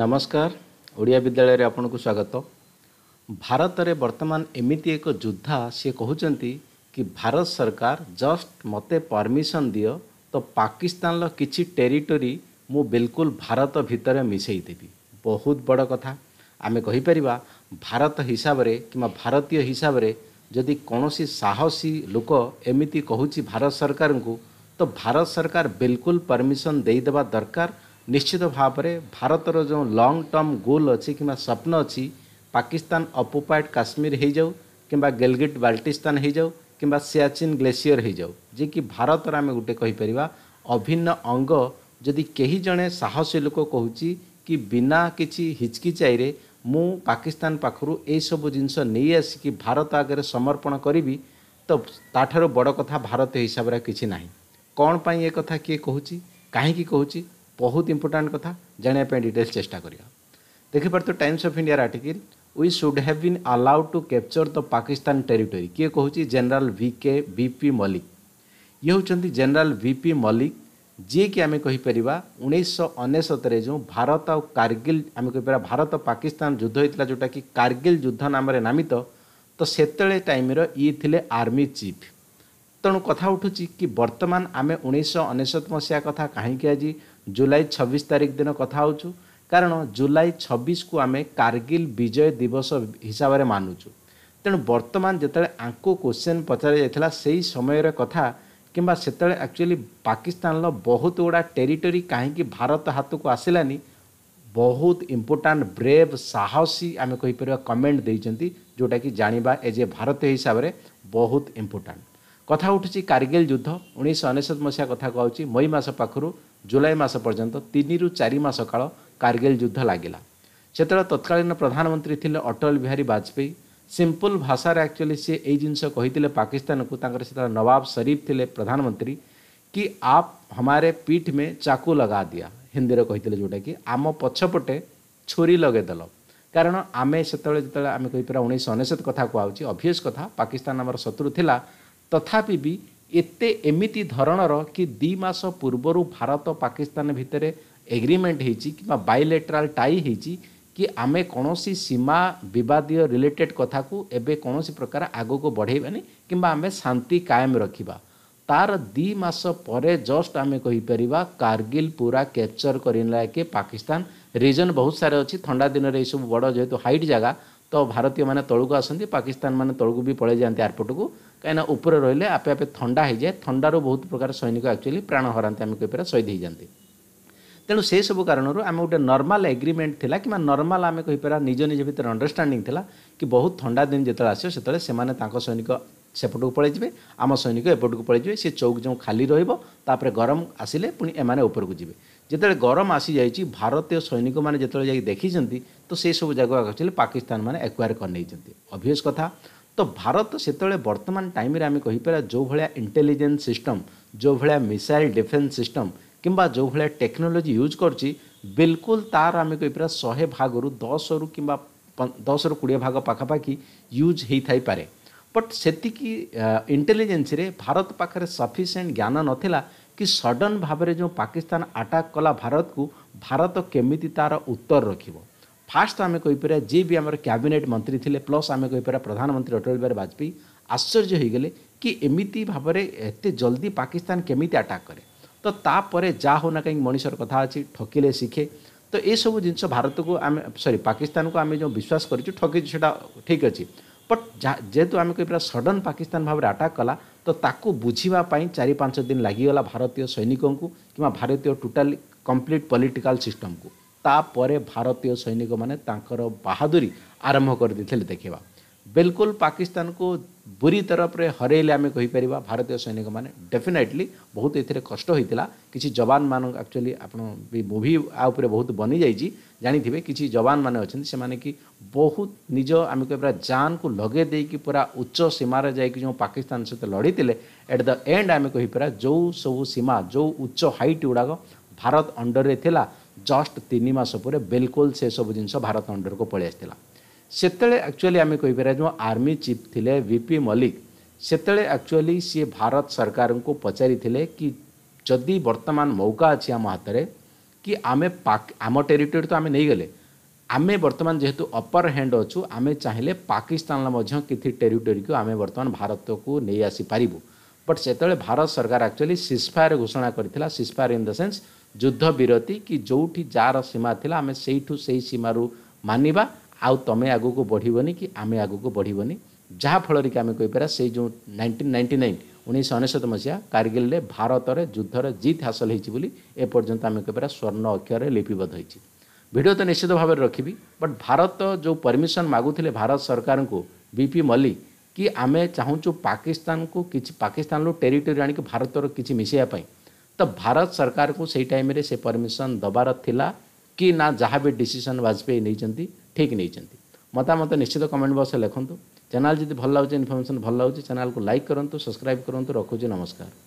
ନମସ୍କାର ଓଡ଼ିଆ ବିଦ୍ୟାଳୟରେ ଆପଣଙ୍କୁ ସ୍ୱାଗତ ଭାରତରେ ବର୍ତ୍ତମାନ ଏମିତି ଏକ ଯୋଦ୍ଧା ସିଏ କହୁଛନ୍ତି କି ଭାରତ ସରକାର ଜଷ୍ଟ ମୋତେ ପରମିସନ୍ ଦିଅ ତ ପାକିସ୍ତାନର କିଛି ଟେରିଟୋରି ମୁଁ ବିଲକୁଲ ଭାରତ ଭିତରେ ମିଶାଇ ଦେବି ବହୁତ ବଡ଼ କଥା ଆମେ କହିପାରିବା ଭାରତ ହିସାବରେ କିମ୍ବା ଭାରତୀୟ ହିସାବରେ ଯଦି କୌଣସି ସାହସୀ ଲୋକ ଏମିତି କହୁଛି ଭାରତ ସରକାରଙ୍କୁ ତ ଭାରତ ସରକାର ବିଲକୁଲ ପରମିସନ୍ ଦେଇଦେବା ଦରକାର ନିଶ୍ଚିତ ଭାବରେ ଭାରତର ଯେଉଁ ଲଙ୍ଗ୍ ଟର୍ମ ଗୋଲ୍ ଅଛି କିମ୍ବା ସ୍ୱପ୍ନ ଅଛି ପାକିସ୍ତାନ ଅପୋପାଏଡ଼୍ କାଶ୍ମୀର ହୋଇଯାଉ କିମ୍ବା ଗେଲଗିଟ୍ ବାଲ୍ଟିସ୍ତାନ ହୋଇଯାଉ କିମ୍ବା ସିଆଚିନ୍ ଗ୍ଲେସିୟର୍ ହୋଇଯାଉ ଯିଏକି ଭାରତର ଆମେ ଗୋଟେ କହିପାରିବା ଅଭିନ୍ନ ଅଙ୍ଗ ଯଦି କେହି ଜଣେ ସାହସୀ ଲୋକ କହୁଛି କି ବିନା କିଛି ହିଚକିଚାଇରେ ମୁଁ ପାକିସ୍ତାନ ପାଖରୁ ଏହିସବୁ ଜିନିଷ ନେଇ ଆସିକି ଭାରତ ଆଗରେ ସମର୍ପଣ କରିବି ତ ତାଠାରୁ ବଡ଼ କଥା ଭାରତୀୟ ହିସାବରେ କିଛି ନାହିଁ କ'ଣ ପାଇଁ ଏ କଥା କିଏ କହୁଛି କାହିଁକି କହୁଛି ବହୁତ ଇମ୍ପୋର୍ଟାଣ୍ଟ କଥା ଜାଣିବା ପାଇଁ ଡିଟେଲ୍ସ ଚେଷ୍ଟା କରିବା ଦେଖିପାରୁଥିବ ଟାଇମ୍ସ ଅଫ୍ ଇଣ୍ଡିଆର article we should have been allowed to capture the Pakistan territory କିଏ କହୁଛି general V K V P Malik ଇଏ ହେଉଛନ୍ତି ଜେନେରାଲ୍ ଭି ପି ମଲ୍ଲିକ ଯିଏକି ଆମେ କହିପାରିବା ଉଣେଇଶହ ଅନେଶତରେ ଯେଉଁ ଭାରତ ଆଉ କାର୍ଗିଲ ଆମେ କହିପାରିବା ଭାରତ ପାକିସ୍ତାନ ଯୁଦ୍ଧ ହେଇଥିଲା ଯେଉଁଟାକି କାର୍ଗିଲ ଯୁଦ୍ଧ ନାମରେ ନାମିତ ତ ସେତେବେଳେ ଟାଇମ୍ର ଇଏ ଥିଲେ ଆର୍ମି ଚିଫ୍ ତେଣୁ କଥା ଉଠୁଛି କି ବର୍ତ୍ତମାନ ଆମେ ଉଣେଇଶହ ଅନେଶତ ମସିହା କଥା କାହିଁକି ଆଜି ଜୁଲାଇ ଛବିଶ ତାରିଖ ଦିନ କଥା ହେଉଛୁ କାରଣ ଜୁଲାଇ ଛବିଶକୁ ଆମେ କାର୍ଗିଲ ବିଜୟ ଦିବସ ହିସାବରେ ମାନୁଛୁ ତେଣୁ ବର୍ତ୍ତମାନ ଯେତେବେଳେ ଆଙ୍କୁ କୋଶ୍ଚିନ୍ ପଚରାଯାଇଥିଲା ସେଇ ସମୟର କଥା କିମ୍ବା ସେତେବେଳେ ଆକ୍ଚୁଆଲି ପାକିସ୍ତାନର ବହୁତ ଗୁଡ଼ା ଟେରିଟୋରି କାହିଁକି ଭାରତ ହାତକୁ ଆସିଲାନି ବହୁତ ଇମ୍ପୋର୍ଟାଣ୍ଟ ବ୍ରେଭ୍ ସାହସୀ ଆମେ କହିପାରିବା କମେଣ୍ଟ ଦେଇଛନ୍ତି ଯେଉଁଟାକି ଜାଣିବା ଏଜ୍ ଏ ଭାରତୀୟ ହିସାବରେ ବହୁତ ଇମ୍ପୋର୍ଟାଣ୍ଟ କଥା ଉଠୁଛି କାର୍ଗିଲ ଯୁଦ୍ଧ ଉଣେଇଶହ ଅନେଶତ ମସିହା କଥା କହୁଛି ମଇ ମାସ ପାଖରୁ ଜୁଲାଇ ମାସ ପର୍ଯ୍ୟନ୍ତ ତିନିରୁ ଚାରି ମାସ କାଳ କାର୍ଗିଲ ଯୁଦ୍ଧ ଲାଗିଲା ସେତେବେଳେ ତତ୍କାଳୀନ ପ୍ରଧାନମନ୍ତ୍ରୀ ଥିଲେ ଅଟଳ ବିହାରୀ ବାଜପେୟୀ ସିମ୍ପଲ୍ ଭାଷାରେ ଆକ୍ଚୁଆଲି ସିଏ ଏଇ ଜିନିଷ କହିଥିଲେ ପାକିସ୍ତାନକୁ ତାଙ୍କର ସେତେବେଳେ ନବାବ ସରିଫ ଥିଲେ ପ୍ରଧାନମନ୍ତ୍ରୀ କି ଆପ୍ ହମାରେ ପିଠ ମେ ଚାକୁ ଲଗା ଦିଆ ହିନ୍ଦୀରେ କହିଥିଲେ ଯେଉଁଟାକି ଆମ ପଛପଟେ ଛୁରୀ ଲଗେଇଦେଲ କାରଣ ଆମେ ସେତେବେଳେ ଯେତେବେଳେ ଆମେ କହିପାରିବା ଉଣେଇଶହ ଅନେଶ୍ୱତ କଥା କୁହାହେଉଛି ଅଭିୟସ୍ କଥା ପାକିସ୍ତାନ ଆମର ଶତ୍ରୁ ଥିଲା ତଥାପି ବି ଏତେ ଏମିତି ଧରଣର କି ଦୁଇ ମାସ ପୂର୍ବରୁ ଭାରତ ପାକିସ୍ତାନ ଭିତରେ ଏଗ୍ରିମେଣ୍ଟ ହେଇଛି କିମ୍ବା ବାଇଲେଟ୍ରାଲ୍ ଟାଇ ହେଇଛି କି ଆମେ କୌଣସି ସୀମା ବିବାଦୀୟ ରିଲେଟେଡ଼୍ କଥାକୁ ଏବେ କୌଣସି ପ୍ରକାର ଆଗକୁ ବଢ଼େଇବାନି କିମ୍ବା ଆମେ ଶାନ୍ତି କାଏମ ରଖିବା ତାର ଦୁଇ ମାସ ପରେ ଜଷ୍ଟ ଆମେ କହିପାରିବା କାର୍ଗିଲ ପୁରା କ୍ୟାପ୍ଚର୍ କରିନେଲା କି ପାକିସ୍ତାନ ରିଜନ୍ ବହୁତ ସାରା ଅଛି ଥଣ୍ଡା ଦିନରେ ଏସବୁ ବଡ଼ ଯେହେତୁ ହାଇଟ୍ ଜାଗା ତ ଭାରତୀୟମାନେ ତଳକୁ ଆସନ୍ତି ପାକିସ୍ତାନମାନେ ତଳକୁ ବି ପଳାଇ ଯାଆନ୍ତି ଏୟାରପୋର୍ଟକୁ કના ઉપર রইলে আপে আপে ঠান্ডা হে যায় ঠান্ডা রো বহুত প্রকার সৈনিক অ্যাকচুয়ালি প্রাণ হরন্ত আমি কই পরা সৈদ হই যান্তি তেনু সেই সব কারণরো আমি একটা নরমাল এগ্রিমেন্ট থিলা কি নরমাল আমি কই পরা নিজ নিজ ভিতর আন্ডারস্ট্যান্ডিং থিলা কি বহুত ঠান্ডা দিন জেতলে আসে সেতলে সেmane তাক সৈনিক সেপটু পળે জিবে আম সৈনিক এপটু পળે জিবে সে চৌক যো খালি রইব তাপরে গরম আসিলে পুন এmane উপর ক জিবে জেতলে গরম আসি যাইচি ভারতীয় সৈনিক মানে জেতলে যাই দেখিচন্তি তো সেই সব জাগা আছেলে পাকিস্তান মানে অ্যাকুয়ার কর নে যতি অবভিয়াস কথা ତ ଭାରତ ସେତେବେଳେ ବର୍ତ୍ତମାନ ଟାଇମ୍ରେ ଆମେ କହିପାରିବା ଯେଉଁଭଳିଆ ଇଣ୍ଟେଲିଜେନ୍ସ ସିଷ୍ଟମ୍ ଯେଉଁଭଳିଆ ମିସାଇଲ୍ ଡିଫେନ୍ସ ସିଷ୍ଟମ୍ କିମ୍ବା ଯେଉଁଭଳିଆ ଟେକ୍ନୋଲୋଜି ୟୁଜ୍ କରୁଛି ବିଲକୁଲ ତା'ର ଆମେ କହିପାରିବା ଶହେ ଭାଗରୁ ଦଶରୁ କିମ୍ବା ଦଶରୁ କୋଡ଼ିଏ ଭାଗ ପାଖାପାଖି ୟୁଜ୍ ହେଇଥାଇପାରେ ବଟ୍ ସେତିକି ଇଣ୍ଟେଲିଜେନ୍ସରେ ଭାରତ ପାଖରେ ସଫିସିଏଣ୍ଟ ଜ୍ଞାନ ନଥିଲା କି ସଡ଼ନ୍ ଭାବରେ ଯେଉଁ ପାକିସ୍ତାନ ଆଟାକ୍ କଲା ଭାରତକୁ ଭାରତ କେମିତି ତା'ର ଉତ୍ତର ରଖିବ ଫାଷ୍ଟ ଆମେ କହିପାରିବା ଯିଏ ବି ଆମର କ୍ୟାବିନେଟ୍ ମନ୍ତ୍ରୀ ଥିଲେ ପ୍ଲସ୍ ଆମେ କହିପାରିବା ପ୍ରଧାନମନ୍ତ୍ରୀ ଅଟଳ ବିହାରୀ ବାଜପେୟୀ ଆଶ୍ଚର୍ଯ୍ୟ ହୋଇଗଲେ କି ଏମିତି ଭାବରେ ଏତେ ଜଲ୍ଦି ପାକିସ୍ତାନ କେମିତି ଆଟାକ୍ କରେ ତ ତାପରେ ଯାହା ହେଉନା କାହିଁକି ମଣିଷର କଥା ଅଛି ଠକିଲେ ଶିଖେ ତ ଏସବୁ ଜିନିଷ ଭାରତକୁ ଆମେ ସରି ପାକିସ୍ତାନକୁ ଆମେ ଯେଉଁ ବିଶ୍ୱାସ କରିଛୁ ଠକିଛୁ ସେଇଟା ଠିକ୍ ଅଛି ବଟ୍ ଯେହେତୁ ଆମେ କହିପାରିବା ସଡ଼ନ୍ ପାକିସ୍ତାନ ଭାବରେ ଆଟାକ୍ କଲା ତ ତାକୁ ବୁଝିବା ପାଇଁ ଚାରି ପାଞ୍ଚ ଦିନ ଲାଗିଗଲା ଭାରତୀୟ ସୈନିକଙ୍କୁ କିମ୍ବା ଭାରତୀୟ ଟୋଟାଲି କମ୍ପ୍ଲିଟ୍ ପଲିଟିକାଲ୍ ସିଷ୍ଟମ୍କୁ ତାପରେ ଭାରତୀୟ ସୈନିକମାନେ ତାଙ୍କର ବାହାଦୁରୀ ଆରମ୍ଭ କରିଦେଇଥିଲେ ଦେଖିବା ବିଲକୁଲ ପାକିସ୍ତାନକୁ ବୁରି ତରଫରେ ହରେଇଲେ ଆମେ କହିପାରିବା ଭାରତୀୟ ସୈନିକମାନେ ଡେଫିନେଟଲି ବହୁତ ଏଥିରେ କଷ୍ଟ ହୋଇଥିଲା କିଛି ଯବାନମାନଙ୍କୁ ଆକ୍ଚୁଆଲି ଆପଣ ବି ମୁଭି ଆ ଉପରେ ବହୁତ ବନିଯାଇଛି ଜାଣିଥିବେ କିଛି ଯବାନମାନେ ଅଛନ୍ତି ସେମାନେ କି ବହୁତ ନିଜ ଆମେ କହିବା ଜାନକୁ ଲଗେଇ ଦେଇକି ପୁରା ଉଚ୍ଚ ସୀମାରେ ଯାଇକି ଯେଉଁ ପାକିସ୍ତାନ ସହିତ ଲଢ଼ିଥିଲେ ଏଟ୍ ଦ ଏଣ୍ଡ ଆମେ କହିପାରିବା ଯେଉଁ ସବୁ ସୀମା ଯେଉଁ ଉଚ୍ଚ ହାଇଟ୍ ଗୁଡ଼ାକ ଭାରତ ଅଣ୍ଡରରେ ଥିଲା ଜଷ୍ଟ ତିନି ମାସ ପରେ ବିଲକୁଲ ସେସବୁ ଜିନିଷ ଭାରତ ଅଣ୍ଡରକୁ ପଳେଇ ଆସିଥିଲା ସେତେବେଳେ ଆକ୍ଚୁଆଲି ଆମେ କହିପାରିବା ଯେଉଁ ଆର୍ମି ଚିଫ୍ ଥିଲେ ଭିପି ମଲ୍ଲିକ ସେତେବେଳେ ଆକ୍ଚୁଆଲି ସିଏ ଭାରତ ସରକାରଙ୍କୁ ପଚାରିଥିଲେ କି ଯଦି ବର୍ତ୍ତମାନ ମୌକା ଅଛି ଆମ ହାତରେ କି ଆମେ ଆମ ଟେରିଟୋରୀ ତ ଆମେ ନେଇଗଲେ ଆମେ ବର୍ତ୍ତମାନ ଯେହେତୁ ଅପର ହ୍ୟାଣ୍ଡ ଅଛୁ ଆମେ ଚାହିଁଲେ ପାକିସ୍ତାନର ମଧ୍ୟ କିଛି ଟେରିଟୋରୀକୁ ଆମେ ବର୍ତ୍ତମାନ ଭାରତକୁ ନେଇ ଆସିପାରିବୁ ବଟ୍ ସେତେବେଳେ ଭାରତ ସରକାର ଆକ୍ଚୁଆଲି ସିସ୍ଫାୟାର ଘୋଷଣା କରିଥିଲା ସିସ୍ଫାୟାର ଇନ୍ ଦ ସେନ୍ସ ଯୁଦ୍ଧ ବିରତି କି ଯେଉଁଠି ଯାହାର ସୀମା ଥିଲା ଆମେ ସେଇଠୁ ସେଇ ସୀମାରୁ ମାନିବା ଆଉ ତୁମେ ଆଗକୁ ବଢ଼ିବନି କି ଆମେ ଆଗକୁ ବଢ଼ିବନି ଯାହାଫଳରେ କି ଆମେ କହିପାରିବା ସେଇ ଯେଉଁ ନାଇଣ୍ଟିନ୍ ନାଇଣ୍ଟି ନାଇନ୍ ଉଣେଇଶହ ଅନେଶ୍ୱତ ମସିହା କାର୍ଗିଲରେ ଭାରତରେ ଯୁଦ୍ଧର ଜିତ୍ ହାସଲ ହେଇଛି ବୋଲି ଏପର୍ଯ୍ୟନ୍ତ ଆମେ କହିପାରିବା ସ୍ୱର୍ଣ୍ଣ ଅକ୍ଷରରେ ଲିପିବଦ୍ଧ ହେଇଛି ଭିଡ଼ିଓ ତ ନିଶ୍ଚିତ ଭାବରେ ରଖିବି ବଟ୍ ଭାରତ ଯେଉଁ ପରମିସନ୍ ମାଗୁଥିଲେ ଭାରତ ସରକାରଙ୍କୁ ବିପି ମଲ୍ଲିକ କି ଆମେ ଚାହୁଁଛୁ ପାକିସ୍ତାନକୁ କିଛି ପାକିସ୍ତାନରୁ ଟେରିଟୋରି ଆଣିକି ଭାରତର କିଛି ମିଶାଇବା ପାଇଁ तो भारत सरकार को सही टाइम रे से परमिशन दबार थिला कि ना जहाँ भी डिसीजन वाजपेयी नहीं ठीक नहीं मतामत निश्चित कमेंट बक्स लिखुद चैनल जब भल लगे इनफर्मेसन भल लगे चैनल को लाइक करूँ सब्सक्राइब करूँ रखुच्छे नमस्कार